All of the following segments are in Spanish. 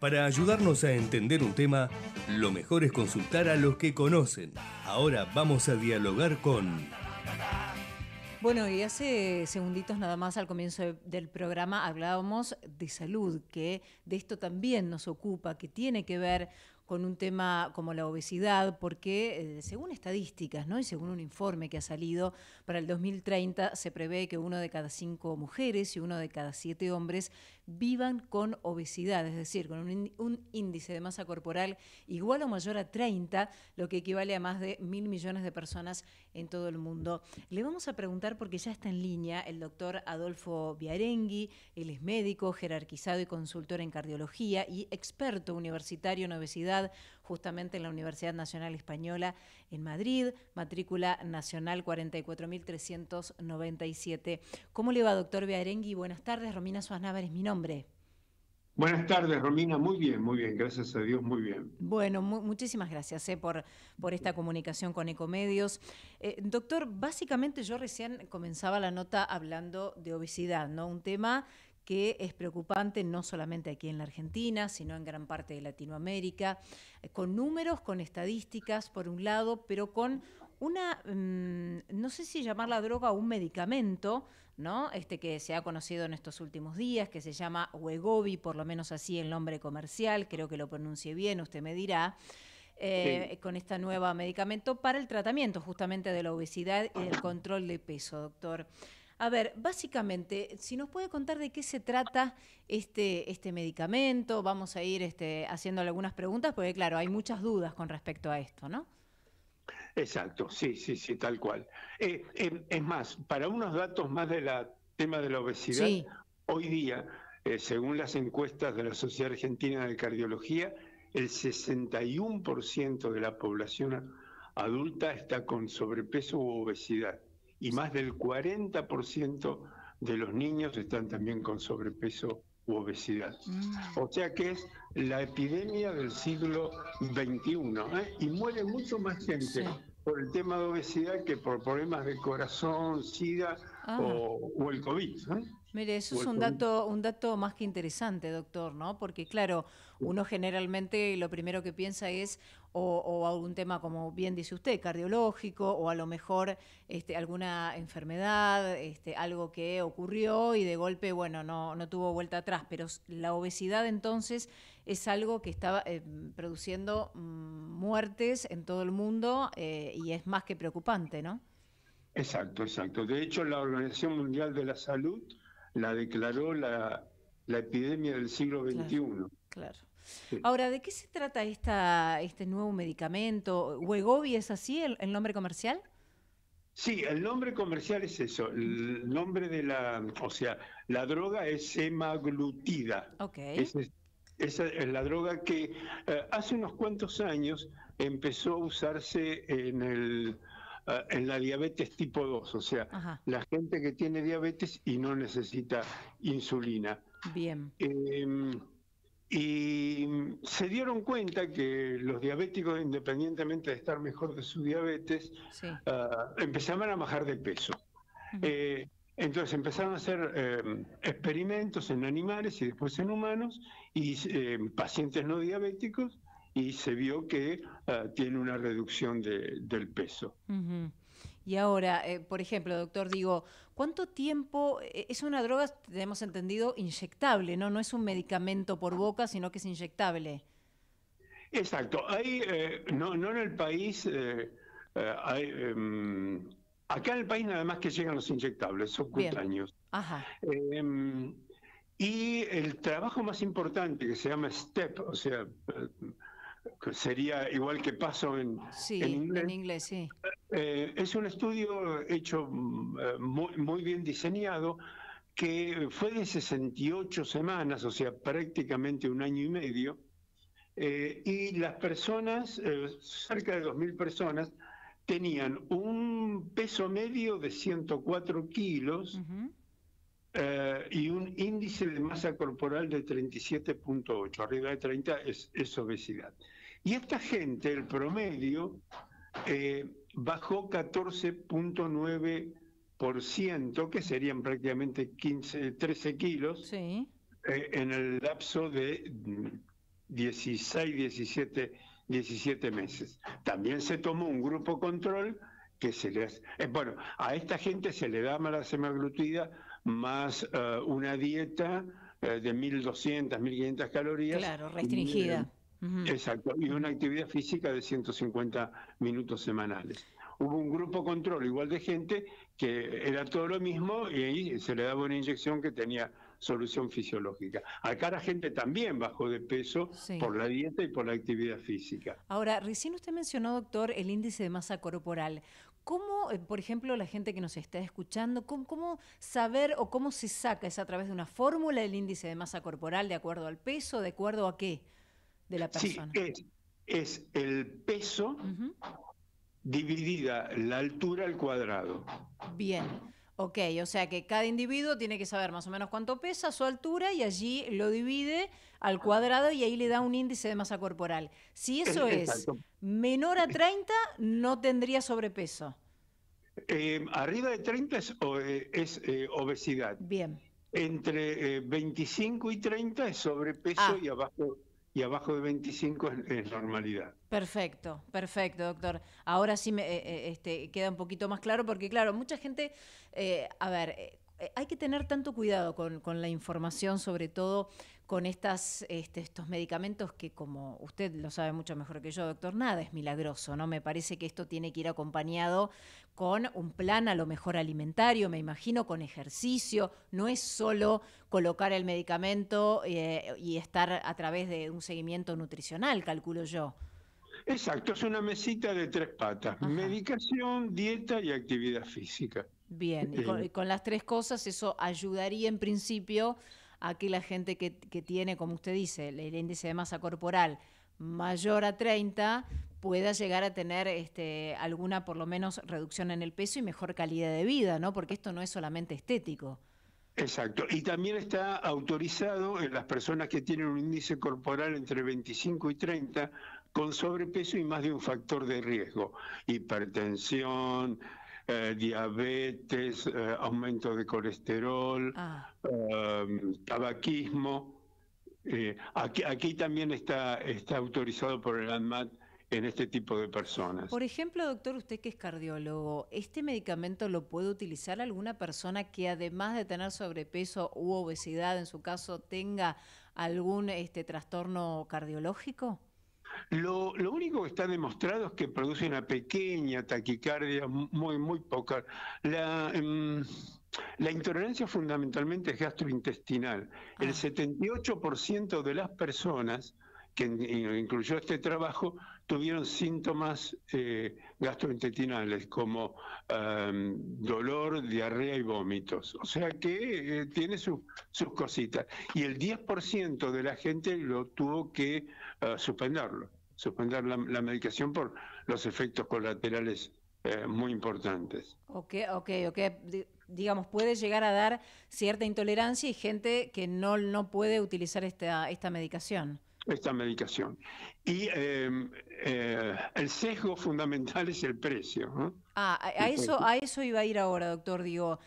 Para ayudarnos a entender un tema, lo mejor es consultar a los que conocen. Ahora vamos a dialogar con... Bueno, y hace segunditos nada más al comienzo del programa hablábamos de salud, que de esto también nos ocupa, que tiene que ver con un tema como la obesidad, porque eh, según estadísticas ¿no? y según un informe que ha salido, para el 2030 se prevé que uno de cada cinco mujeres y uno de cada siete hombres vivan con obesidad, es decir, con un, índice de masa corporal igual o mayor a 30, lo que equivale a más de mil millones de personas en todo el mundo. Le vamos a preguntar, porque ya está en línea, el doctor Adolfo Biarengui, él es médico, jerarquizado y consultor en cardiología y experto universitario en obesidad justamente en la Universidad Nacional Española en Madrid, matrícula nacional 44.397. ¿Cómo le va, doctor Bearengui? Buenas tardes, Romina Suárez es mi nombre. Buenas tardes, Romina. Muy bien, muy bien. Gracias a Dios, muy bien. Bueno, muchísimas gracias eh, por, por esta comunicación con Ecomedios. Eh, doctor, básicamente yo recién comenzaba la nota hablando de obesidad, ¿no? Un tema que es preocupante no solamente aquí en la Argentina, sino en gran parte de Latinoamérica, eh, con números, con estadísticas por un lado, pero con una, mm, no sé si llamarla droga o un medicamento, ¿no? Este que se ha conocido en estos últimos días, que se llama Wegovi, por lo menos así el nombre comercial, creo que lo pronuncie bien, usted me dirá. Eh, con esta nueva medicamento para el tratamiento justamente de la obesidad y el control de peso, doctor. A ver, básicamente, si nos puede contar de qué se trata este, este medicamento, vamos a ir este, haciéndole algunas preguntas, porque claro, hay muchas dudas con respecto a esto, ¿no? Exacto, sí, sí, sí, tal cual. Eh, em, es más, para unos datos más del tema de la obesidad, hoy día, eh, según las encuestas de la Sociedad Argentina de Cardiología, el 61% de la población adulta está con sobrepeso u obesidad y más del 40% de los niños están también con sobrepeso u obesidad. Mm. O sea que es la epidemia del siglo XXI ¿eh? y muere mucho más gente por el tema de obesidad que por problemas de corazón, sida Ah. o, el COVID. ¿no? ¿eh? Mire, eso es un dato, un dato más que interesante, doctor, ¿no? Porque claro, uno generalmente lo primero que piensa es o, algún tema, como bien dice usted, cardiológico, o a lo mejor este, alguna enfermedad, este, algo que ocurrió y de golpe, bueno, no, no tuvo vuelta atrás. Pero la obesidad entonces es algo que estaba eh, produciendo mm, muertes en todo el mundo eh, y es más que preocupante, ¿no? Exacto, exacto. De hecho, la Organización Mundial de la Salud la declaró la, epidemia del siglo XXI. Claro. Ahora, ¿de qué se trata esta, este nuevo medicamento? ¿Wegovy es así el, nombre comercial? Sí, el nombre comercial es eso. El nombre de la, o sea, la droga es semaglutida. Es, esa es la droga que eh, hace unos cuantos años empezó a usarse en el Ah, en la diabetes tipo 2, o sea, la gente que tiene diabetes y no necesita insulina. Bien. Em, y se dieron cuenta que los diabéticos, independientemente de estar mejor de su diabetes, ah, empezaban a bajar de peso. Eh, entonces empezaron a hacer em, experimentos en animales y después en humanos y em, pacientes no diabéticos y se vio que eh, tiene una reducción del peso. Y ahora, eh, por ejemplo, doctor, digo, ¿cuánto tiempo eh, es una droga, tenemos entendido, inyectable, ¿no? No es un medicamento por boca, sino que es inyectable. Exacto. Hay, no, no, en el país, em, acá en el país nada más que llegan los inyectables subcutáneos. Ajá. Em, y el trabajo más importante que se llama STEP, o sea, sería igual que paso en, en inglés. sí. Eh, es un estudio hecho mm, eh, muy, muy bien diseñado que fue de 68 semanas, o sea, prácticamente un año y medio, eh, y las personas, cerca de 2.000 personas, tenían un peso medio de 104 kilos y un índice de masa corporal de 37.8, arriba de 30 es obesidad. Y esta gente, el promedio, eh, bajó 14.9%, que serían prácticamente 13 kilos, eh, en el lapso de 16, 17, 17 meses. También se tomó un grupo control que se les... Eh, bueno, a esta gente se le da mala semaglutida más eh, una dieta de 1.200, 1.500 calorías. Claro, restringida mm, Exacto, y una actividad física de 150 minutos semanales. Hubo un grupo control igual de gente que era todo lo mismo y ahí se le daba una inyección que tenía solución fisiológica. Acá la gente también bajó de peso por la dieta y por la actividad física. Ahora, recién usted mencionó, doctor, el índice de masa corporal. ¿Cómo, eh, por ejemplo, la gente que nos está escuchando, cómo, cómo saber o cómo se saca? ¿Es a través de una fórmula el índice de masa corporal de acuerdo al peso, de acuerdo a qué? de Sí, eh, es, el peso dividida la altura al cuadrado. Bien. Ok, o sea que cada individuo tiene que saber más o menos cuánto pesa, su altura, y allí lo divide al cuadrado y ahí le da un índice de masa corporal. Si eso es menor a 30, no tendría sobrepeso. Eh, arriba de 30 es, eh, obesidad. Bien. Entre 25 y 30 es sobrepeso ah. y abajo y abajo de 25 es, normalidad. Perfecto, perfecto, doctor. Ahora sí me eh, eh, este, queda un poquito más claro porque, claro, mucha gente, eh, a ver, hay que tener tanto cuidado con la información, sobre todo con estas, este, estos medicamentos que, como usted lo sabe mucho mejor que yo, doctor, nada es milagroso, ¿no? Me parece que esto tiene que ir acompañado con un plan a lo mejor alimentario, me imagino, con ejercicio. No es solo colocar el medicamento eh, y estar a través de un seguimiento nutricional, calculo yo. Exacto, es una mesita de tres patas, medicación, dieta y actividad física. Bien, eh. y con las tres cosas eso ayudaría en principio a que la gente que, tiene, como usted dice, el, índice de masa corporal mayor a 30 pueda llegar a tener este, alguna, por lo menos, reducción en el peso y mejor calidad de vida, ¿no? Porque esto no es solamente estético. Exacto. Y también está autorizado en las personas que tienen un índice corporal entre 25 y 30 con sobrepeso y más de un factor de riesgo, hipertensión, eh, diabetes, eh, aumento de colesterol, ah. em, tabaquismo. Eh, aquí, también está, está autorizado por el ANMAT en este tipo de personas. Por ejemplo, doctor, usted que es cardiólogo, ¿este medicamento lo puede utilizar alguna persona que además de tener sobrepeso u obesidad, en su caso, tenga algún este, trastorno cardiológico? Lo, único que está demostrado es que produce una pequeña taquicardia, muy, muy poca. Em, la, intolerancia fundamentalmente es gastrointestinal. El 78% ah. de las personas que incluyó este trabajo, tuvieron síntomas eh, gastrointestinales como em, dolor, diarrea y vómitos. O sea que eh, tiene sus cositas. Y el 10% de la gente lo tuvo que eh, suspenderlo, suspender la, medicación por los efectos colaterales eh, muy importantes. Ok, ok, ok. digamos, puede llegar a dar cierta intolerancia y gente que no, no puede utilizar esta, esta medicación esta medicación. Y em, eh, el sesgo fundamental es el precio. Ah, a, eso, a eso iba a ir ahora, doctor. Digo,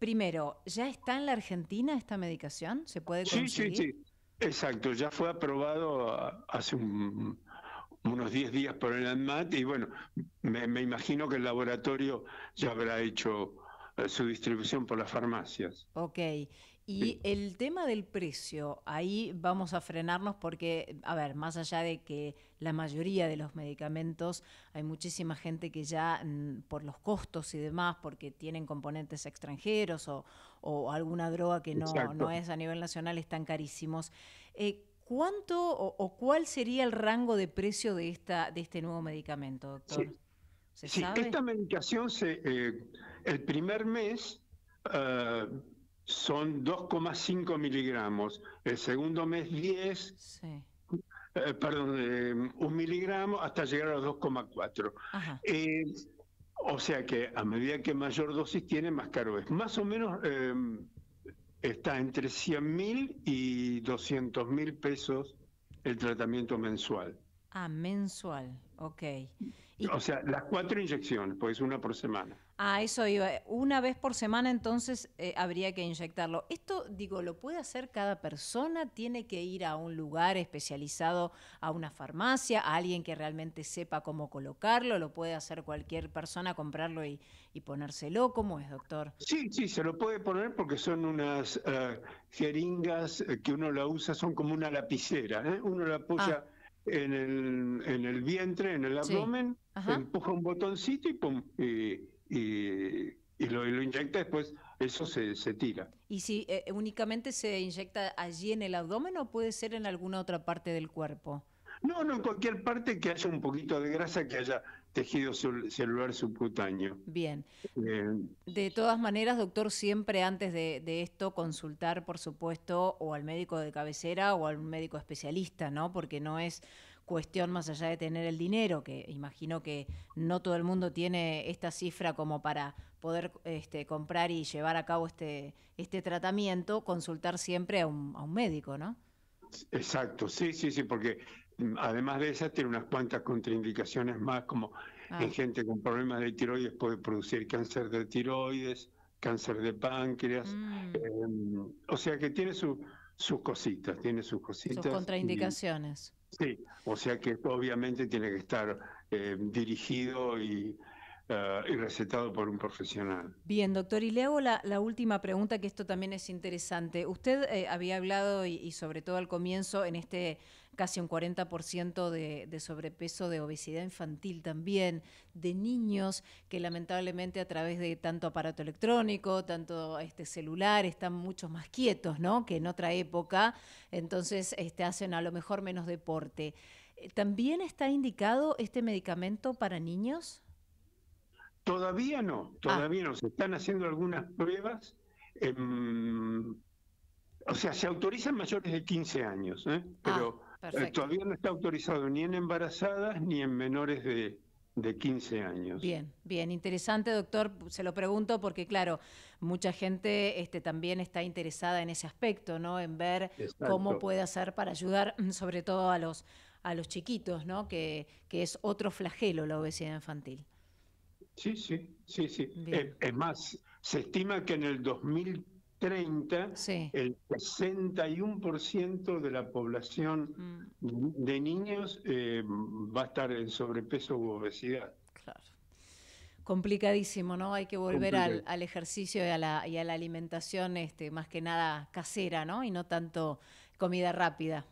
primero, ¿ya está en la Argentina esta medicación? ¿Se puede conseguir? Sí, sí, sí. Exacto, ya fue aprobado ah, hace unos 10 días por el ANMAT y bueno, me, imagino que el laboratorio ya habrá hecho eh, su distribución por las farmacias. Ok, y el tema del precio, ahí vamos a frenarnos porque, a ver, más allá de que la mayoría de los medicamentos, hay muchísima gente que ya mm, por los costos y demás, porque tienen componentes extranjeros o, alguna droga que no, no es a nivel nacional, están carísimos. Eh, ¿Cuánto o, cuál sería el rango de precio de, esta, de este nuevo medicamento, doctor? sí, esta medicación, se, eh, el primer mes eh, son 2,5 miligramos, el segundo mes 10, eh, perdón, un miligramo hasta llegar a 2,4. o sea que a medida que mayor dosis tiene, más caro es. Más o menos está entre 100 mil y 200 mil pesos el tratamiento mensual. Ah, mensual, ok. O sea, las cuatro inyecciones, pues una por semana. Ah, eso iba. Una vez por semana entonces eh, habría que inyectarlo. Esto, digo, ¿lo puede hacer cada persona? ¿Tiene que ir a un lugar especializado, a una farmacia, a alguien que realmente sepa cómo colocarlo? ¿Lo puede hacer cualquier persona, comprarlo y, y ponérselo? ¿Cómo es, doctor? Sí, sí, se lo puede poner porque son unas eh, jeringas eh, que uno la usa, son como una lapicera. ¿eh? Uno la apoya... Ah en el, vientre, en el abdomen, empuja un botoncito y lo, inyecta después, eso se, tira. ¿Y si eh, únicamente se inyecta allí en el abdomen o puede ser en alguna otra parte del cuerpo? No, no, en cualquier parte que haya un poquito de grasa, que haya tejido celular subcutáneo. Bien. Eh, de todas maneras, doctor, siempre antes de, esto consultar, por supuesto, o al médico de cabecera o al médico especialista, ¿no? Porque no es cuestión más allá de tener el dinero, que imagino que no todo el mundo tiene esta cifra como para poder este, comprar y llevar a cabo este, este tratamiento, consultar siempre a un, a un médico, ¿no? Exacto, sí, sí, sí, porque además de esas tiene unas cuantas contraindicaciones más, como en ah. gente con problemas de tiroides puede producir cáncer de tiroides, cáncer de páncreas, mm. em, o sea que tiene sus cositas, tiene sus cositas. Sus contraindicaciones. sí, o sea que obviamente tiene que estar em, dirigido eh, y, recetado por un profesional. Bien, doctor, y le hago la, última pregunta, que esto también es interesante. Usted eh, había hablado, y, sobre todo al comienzo, en este casi un 40% de, de, sobrepeso, de obesidad infantil también, de niños que lamentablemente a través de tanto aparato electrónico, tanto este celular, están mucho más quietos, ¿no? Que en otra época, entonces este, hacen a lo mejor menos deporte. Eh, ¿También está indicado este medicamento para niños? Todavía no, todavía ah. no. Se están haciendo algunas pruebas. Em, o sea, se autorizan mayores de 15 años, ¿eh? pero ah. Todavía no está autorizado ni en embarazadas ni en menores de, 15 años. Bien, bien, interesante, doctor. Se lo pregunto porque, claro, mucha gente este, también está interesada en ese aspecto, ¿no? En ver cómo puede hacer para ayudar, mm, sobre todo a los, a los chiquitos, ¿no? Que, que es otro flagelo la obesidad infantil. Sí, sí, sí, sí. Es, más, se estima que en el 2000 30, el 61% de la población mm. de niños eh, va a estar en sobrepeso u obesidad. Claro. Complicadísimo, ¿no? Hay que volver al, al, ejercicio y a la, y a la alimentación este, más que nada casera, ¿no? Y no tanto comida rápida.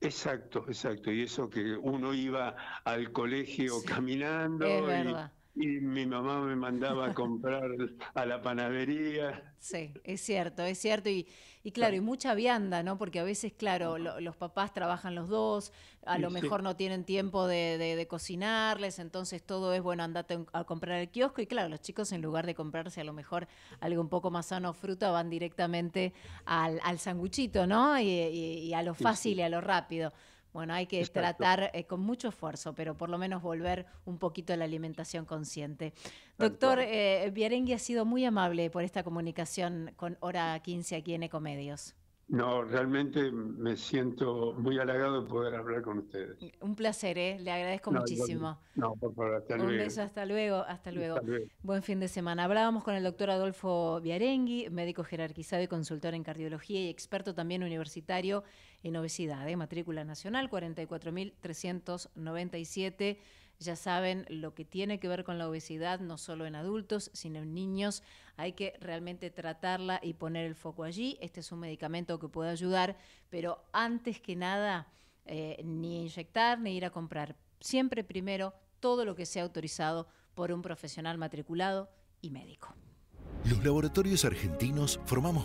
Exacto, exacto. Y eso que uno iba al colegio caminando. Es y mi mamá me mandaba a comprar a la panadería. Sí, es cierto, es cierto. Y, y claro, y mucha vianda, ¿no? Porque a veces, claro, los papás trabajan los dos, a lo mejor no tienen tiempo de, de, cocinarles, entonces todo es, bueno, andate a comprar el kiosco. Y claro, los chicos en lugar de comprarse a lo mejor algo un poco más sano, fruta, van directamente al, al sanguchito, ¿no? Y, a lo fácil y a lo rápido. Bueno, hay que tratar eh, con mucho esfuerzo, pero por lo menos volver un poquito a la alimentación consciente. Doctor eh, ha sido muy amable por esta comunicación con Hora 15 aquí en Ecomedios. No, realmente me siento muy halagado de poder hablar con ustedes. Un placer, ¿eh? le agradezco muchísimo. No, por favor, hasta Un luego. beso, hasta luego, hasta luego, Buen fin de semana. Hablábamos con el doctor Adolfo Viarengui, médico jerarquizado y consultor en cardiología y experto también universitario en obesidad. ¿eh? Matrícula nacional 44.397. Ya saben lo que tiene que ver con la obesidad, no solo en adultos, sino en niños. Hay que realmente tratarla y poner el foco allí. Este es un medicamento que puede ayudar, pero antes que nada, eh, ni inyectar ni ir a comprar. Siempre primero todo lo que sea autorizado por un profesional matriculado y médico. Los laboratorios argentinos formamos